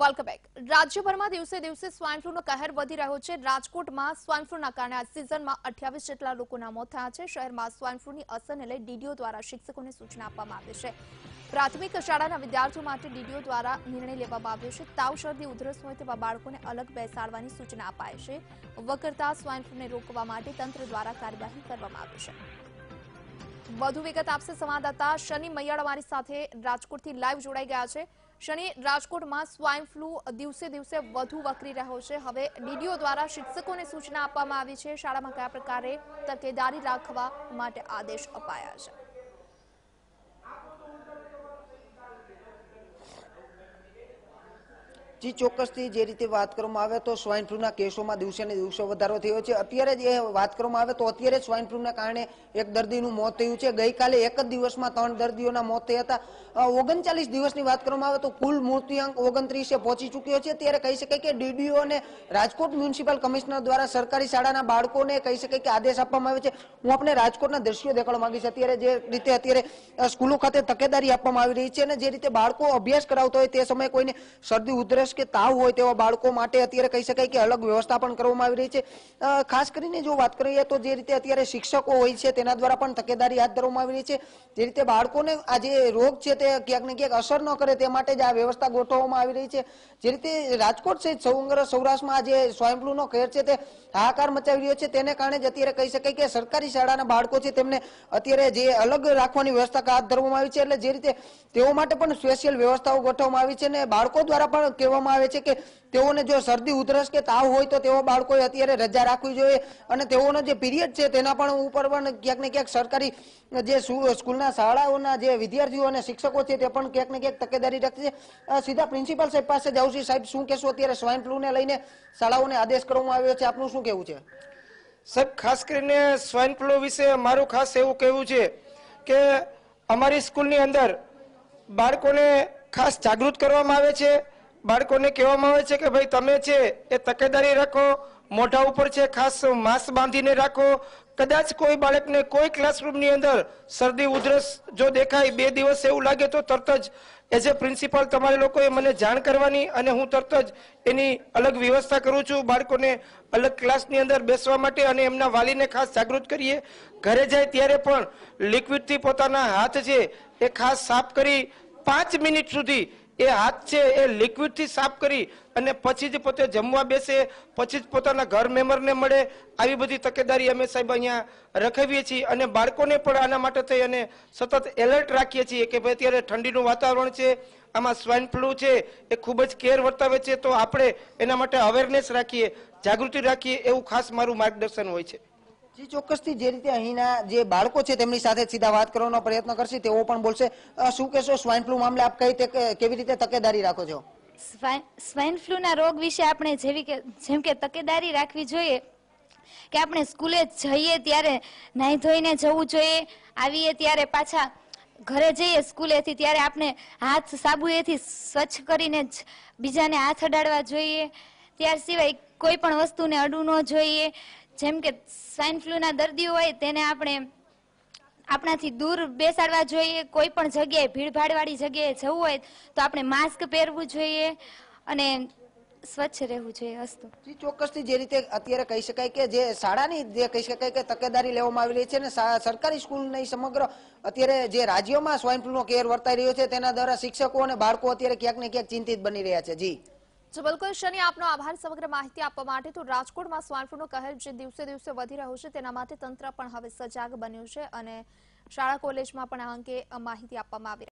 welcome રાજ્યભરમાં દિવસે દિવસે સ્વાઇન ફ્લૂનો કહેર વધી રહ્યો છે રાજકોટમાં સ્વાઇન ફ્લૂના કારણે આ સિઝનમાં અઠ્યાવીસ જેટલા લોકોના મોત થયા છે શહેરમાં સ્વાઇન ફ્લૂની અસરને લઈ ડીડીઓ દ્વારા શિક્ષકોને સૂચના આપવામાં આવી છે પ્રાથમિક શાળાના વિદ્યાર્થીઓ માટે ડીડીઓ દ્વારા નિર્ણય લેવામાં આવ્યો છે તાવ શરદી ઉધરસ હોય તેવા બાળકોને અલગ બેસાડવાની સૂચના અપાય છે વકરતા સ્વાઇન ફ્લુને રોકવા માટે તંત્ર દ્વારા કાર્યવાહી કરવામાં આવી છે વધુ વિગત આપશે સંવાદદાતા શનિ મૈયાળ અમારી સાથે રાજકોટથી લાઈવ જોડાઈ ગયા છે શનિ રાજકોટમાં સ્વાઇન ફ્લૂ દિવસે દિવસે વધુ વકરી રહ્યો છે હવે ડીડીઓ દ્વારા શિક્ષકોને સૂચના આપવામાં આવી છે શાળામાં કયા પ્રકારે તકેદારી રાખવા માટે આદેશ અપાયા છે જી ચોક્કસથી જે રીતે વાત કરવામાં આવે તો સ્વાઇન ફ્લૂના કેસોમાં દિવસે ને દિવસે વધારો થયો છે અત્યારે જે વાત કરવામાં આવે તો અત્યારે સ્વાઇન ફ્લૂના કારણે એક દર્દીનું મોત થયું છે ગઈકાલે એક જ દિવસમાં ત્રણ દર્દીઓના મોત થયા હતા ઓગણચાલીસ દિવસની વાત કરવામાં આવે તો કુલ મૃત્યુઆંક ઓગણત્રીસે પહોંચી ચૂક્યો છે ત્યારે કહી શકાય કે ડીડીઓ અને રાજકોટ મ્યુનિસિપલ કમિશનર દ્વારા સરકારી શાળાના બાળકોને કહી શકાય કે આદેશ આપવામાં આવે છે હું આપણે રાજકોટના દ્રશ્યો દેખાડવા માંગીશ અત્યારે જે રીતે અત્યારે સ્કૂલો ખાતે તકેદારી આપવામાં આવી રહી છે અને જે રીતે બાળકો અભ્યાસ કરાવતો હોય તે સમયે કોઈને શરદી ઉધરસ ઉધરસ કે તાવ હોય તેવા બાળકો માટે અત્યારે કહી શકાય કે અલગ વ્યવસ્થા પણ કરવામાં આવી રહી છે ખાસ કરીને જો વાત કરીએ તો જે રીતે અત્યારે શિક્ષકો હોય છે તેના દ્વારા પણ તકેદારી હાથ ધરવામાં આવી રહી છે જે રીતે બાળકોને આ જે રોગ છે તે ક્યાંક ને ક્યાંક અસર ન કરે તે માટે જ આ વ્યવસ્થા ગોઠવવામાં આવી રહી છે જે રીતે રાજકોટ સહિત સૌંગ્ર સૌરાષ્ટ્રમાં આજે સ્વાઇન ફ્લૂનો કેર છે તે હાહાકાર મચાવી રહ્યો છે તેને કારણે જ અત્યારે કહી શકાય કે સરકારી શાળાના બાળકો છે તેમને અત્યારે જે અલગ રાખવાની વ્યવસ્થા હાથ ધરવામાં આવી છે એટલે જે રીતે તેઓ માટે પણ સ્પેશિયલ વ્યવસ્થાઓ ગોઠવવામાં આવી છે અને બાળકો દ્વારા પણ કહેવામાં કરવામાં આવે છે કે તેઓને જો શરદી ઉધરસ કે તાવ હોય તો તેઓ બાળકોએ અત્યારે રજા રાખવી જોઈએ અને તેઓનો જે પીરિયડ છે તેના પણ ઉપર પણ ક્યાંક ને ક્યાંક સરકારી જે સ્કૂલના શાળાઓના જે વિદ્યાર્થીઓ અને શિક્ષકો છે તે પણ ક્યાંક ને ક્યાંક તકેદારી રાખશે સીધા પ્રિન્સિપાલ સાહેબ પાસે જાઉં છું સાહેબ શું કહેશો અત્યારે સ્વાઇન ફ્લૂને લઈને શાળાઓને આદેશ કરવામાં આવ્યો છે આપનું શું કહેવું છે સાહેબ ખાસ કરીને સ્વાઇન ફ્લૂ વિશે મારું ખાસ એવું કહેવું છે કે અમારી સ્કૂલની અંદર બાળકોને ખાસ જાગૃત કરવામાં આવે છે બાળકોને કહેવામાં આવે છે કે ભાઈ તમે છે એ તકેદારી રાખો મોઢા ઉપર છે ખાસ માસ્ક બાંધીને રાખો કદાચ કોઈ બાળકને કોઈ ક્લાસરૂમની અંદર શરદી ઉધરસ જો દેખાય બે દિવસ એવું લાગે તો તરત જ એઝ એ પ્રિન્સિપાલ તમારે લોકોએ મને જાણ કરવાની અને હું તરત જ એની અલગ વ્યવસ્થા કરું છું બાળકોને અલગ ક્લાસની અંદર બેસવા માટે અને એમના વાલીને ખાસ જાગૃત કરીએ ઘરે જાય ત્યારે પણ લિક્વિડથી પોતાના હાથ છે એ ખાસ સાફ કરી પાંચ મિનિટ સુધી એ હાથ છે એ લિક્વિડથી સાફ કરી અને પછી જ પોતે જમવા બેસે પછી જ પોતાના ઘર મેમ્બરને મળે આવી બધી તકેદારી અમે સાહેબ અહીંયા રખાવીએ છીએ અને બાળકોને પણ આના માટે થઈ અને સતત એલર્ટ રાખીએ છીએ કે ભાઈ અત્યારે ઠંડીનું વાતાવરણ છે આમાં સ્વાઇન ફ્લુ છે એ ખૂબ જ કેર વર્તાવે છે તો આપણે એના માટે અવેરનેસ રાખીએ જાગૃતિ રાખીએ એવું ખાસ મારું માર્ગદર્શન હોય છે જી ચોક્કસથી જે રીતે અહીંના જે બાળકો છે તેમની સાથે સીધા વાત કરવાનો પ્રયત્ન કરશે તેઓ પણ બોલશે શું કહેશો સ્વાઇન ફ્લુ મામલે આપ કઈ કેવી રીતે તકેદારી રાખો છો સ્વાઇન ફ્લૂના રોગ વિશે આપણે જેવી કે જેમ કે તકેદારી રાખવી જોઈએ કે આપણે સ્કૂલે જઈએ ત્યારે નાહી ધોઈને જવું જોઈએ આવીએ ત્યારે પાછા ઘરે જઈએ સ્કૂલેથી ત્યારે આપણે હાથ સાબુએથી સ્વચ્છ કરીને જ બીજાને હાથ અડાડવા જોઈએ ત્યાર સિવાય કોઈ પણ વસ્તુને અડવું ન જોઈએ જેમ કે સ્વાઇન ફ્લૂના દર્દીઓ હોય તેને આપણે આપણાથી દૂર બેસાડવા જોઈએ કોઈ પણ જગ્યાએ ભીડભાડવાળી જગ્યાએ જવું હોય તો આપણે માસ્ક પહેરવું જોઈએ અને સ્વચ્છ રહેવું જોઈએ અસ્તુ ચોક્કસથી જે રીતે અત્યારે કહી શકાય કે જે શાળાની જે કહી શકાય કે તકેદારી લેવામાં આવી રહી છે અને સરકારી સ્કૂલની સમગ્ર અત્યારે જે રાજ્યોમાં સ્વાઇન ફ્લૂનો કેર વર્તાઈ રહ્યો છે તેના દ્વારા શિક્ષકો અને બાળકો અત્યારે ક્યાંક ને ક્યાંક ચિંતિત બની રહ્યા છે જી જબલકુલ શનિ આપનો આભાર સમગ્ર માહિતી આપવા માટે તો રાજકોટમાં સ્વાઇન ફ્લૂનો કહેર જે દિવસે દિવસે વધી રહ્યો છે તેના માટે તંત્ર પણ હવે સજાગ બન્યું છે અને શાળા કોલેજમાં પણ આ અંગે માહિતી આપવામાં આવી